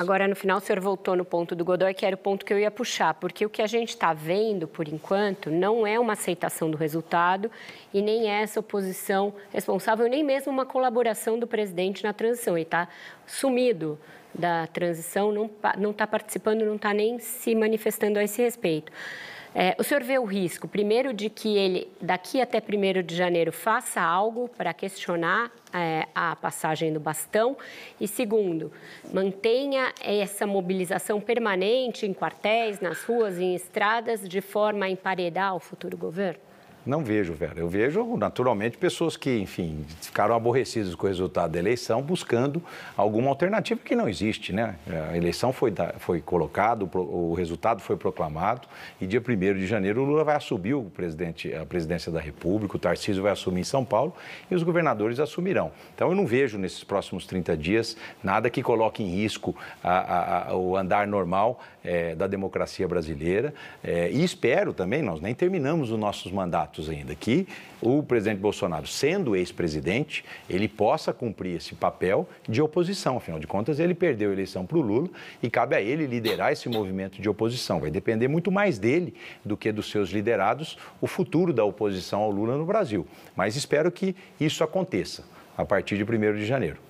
Agora, no final, o senhor voltou no ponto do Godoy, que era o ponto que eu ia puxar, porque o que a gente está vendo, por enquanto, não é uma aceitação do resultado e nem é essa oposição responsável, nem mesmo uma colaboração do presidente na transição. Ele está sumido da transição, não está participando, não está nem se manifestando a esse respeito. É, o senhor vê o risco, primeiro, de que ele, daqui até 1 de janeiro, faça algo para questionar é, a passagem do bastão? E segundo, mantenha essa mobilização permanente em quartéis, nas ruas, em estradas, de forma a emparedar o futuro governo? Não vejo, Vera. Eu vejo, naturalmente, pessoas que, enfim, ficaram aborrecidas com o resultado da eleição, buscando alguma alternativa que não existe, né? A eleição foi, foi colocada, o resultado foi proclamado e dia 1 de janeiro o Lula vai assumir o presidente, a presidência da República, o Tarcísio vai assumir em São Paulo e os governadores assumirão. Então, eu não vejo nesses próximos 30 dias nada que coloque em risco a, a, a, o andar normal é, da democracia brasileira é, e espero também, nós nem terminamos os nossos mandatos, fatos ainda, que o presidente Bolsonaro, sendo ex-presidente, ele possa cumprir esse papel de oposição. Afinal de contas, ele perdeu a eleição para o Lula e cabe a ele liderar esse movimento de oposição. Vai depender muito mais dele do que dos seus liderados o futuro da oposição ao Lula no Brasil. Mas espero que isso aconteça a partir de 1 de janeiro.